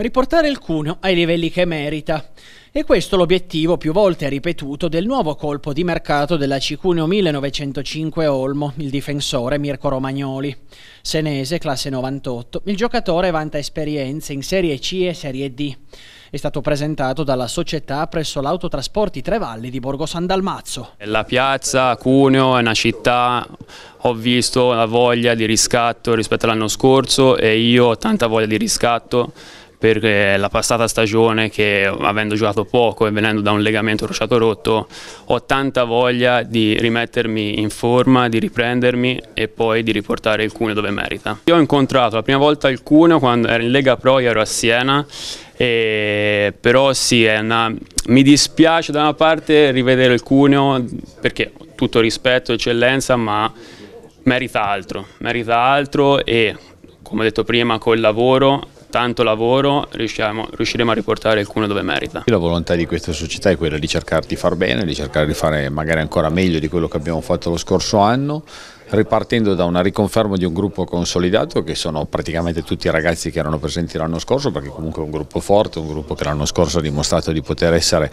riportare il Cuneo ai livelli che merita. E questo l'obiettivo più volte ripetuto del nuovo colpo di mercato della Cicuneo 1905 Olmo, il difensore Mirko Romagnoli. Senese, classe 98, il giocatore vanta esperienze in Serie C e Serie D. È stato presentato dalla società presso l'autotrasporti Trevalli di Borgo San Dalmazzo. La piazza Cuneo è una città, ho visto la voglia di riscatto rispetto all'anno scorso e io ho tanta voglia di riscatto per eh, la passata stagione che avendo giocato poco e venendo da un legamento crociato rotto ho tanta voglia di rimettermi in forma, di riprendermi e poi di riportare il cuneo dove merita. Io ho incontrato la prima volta il cuneo quando ero in Lega Pro, ero a Siena e però sì, una... mi dispiace da una parte rivedere il cuneo perché tutto rispetto, eccellenza, ma merita altro, merita altro e come ho detto prima col lavoro tanto lavoro riusciamo, riusciremo a riportare il Cuneo dove merita. La volontà di questa società è quella di cercare di far bene, di cercare di fare magari ancora meglio di quello che abbiamo fatto lo scorso anno, ripartendo da una riconferma di un gruppo consolidato che sono praticamente tutti i ragazzi che erano presenti l'anno scorso perché comunque è un gruppo forte, un gruppo che l'anno scorso ha dimostrato di poter essere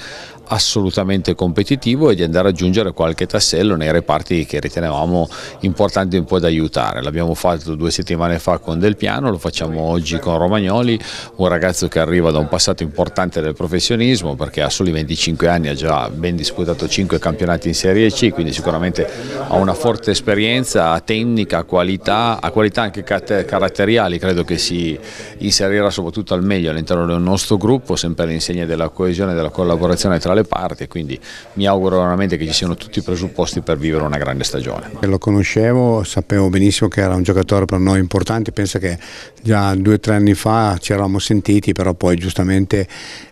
assolutamente competitivo e di andare ad aggiungere qualche tassello nei reparti che ritenevamo importanti un po' da aiutare. L'abbiamo fatto due settimane fa con Del Piano, lo facciamo oggi con Romagnoli, un ragazzo che arriva da un passato importante del professionismo perché ha soli 25 anni, ha già ben disputato 5 campionati in Serie C, quindi sicuramente ha una forte esperienza esperienza, tecnica, qualità, a qualità anche caratteriali credo che si inserirà soprattutto al meglio all'interno del nostro gruppo, sempre all'insegna della coesione e della collaborazione tra le parti, quindi mi auguro veramente che ci siano tutti i presupposti per vivere una grande stagione. Lo conoscevo, sapevo benissimo che era un giocatore per noi importante, penso che già due o tre anni fa ci eravamo sentiti, però poi giustamente...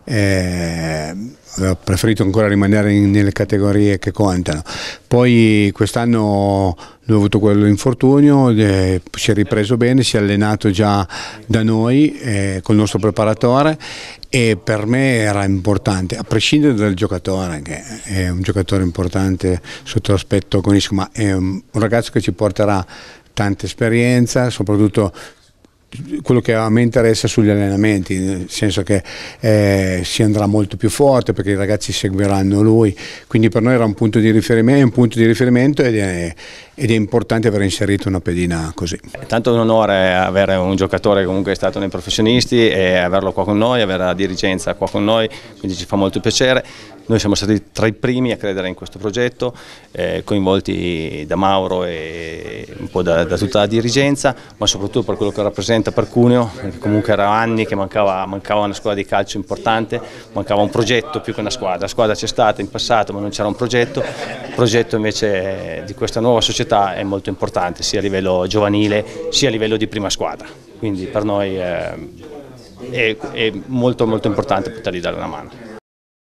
Eh, ho preferito ancora rimanere in, nelle categorie che contano. Poi quest'anno lui ha avuto quell'infortunio, eh, si è ripreso bene, si è allenato già da noi eh, il nostro preparatore e per me era importante, a prescindere dal giocatore, che è un giocatore importante sotto l'aspetto agonistico, ma è un ragazzo che ci porterà tanta esperienza, soprattutto quello che a me interessa sugli allenamenti, nel senso che eh, si andrà molto più forte perché i ragazzi seguiranno lui, quindi per noi era un punto di riferimento, un punto di riferimento ed, è, ed, è, importante aver inserito una pedina così. È tanto un onore avere un giocatore che comunque è stato nei professionisti e averlo qua con noi, avere la dirigenza qua con noi, quindi ci fa molto piacere. Noi siamo stati tra i primi a credere in questo progetto, eh, coinvolti da Mauro e un po' da, da, tutta la dirigenza, ma soprattutto per quello che rappresenta per Cuneo, perché comunque era anni che mancava, mancava una squadra di calcio importante, mancava un progetto più che una squadra. La squadra c'è stata in passato ma non c'era un progetto, il progetto invece di questa nuova società è molto importante sia a livello giovanile sia a livello di prima squadra, quindi per noi eh, è, è molto molto importante potergli dare una mano.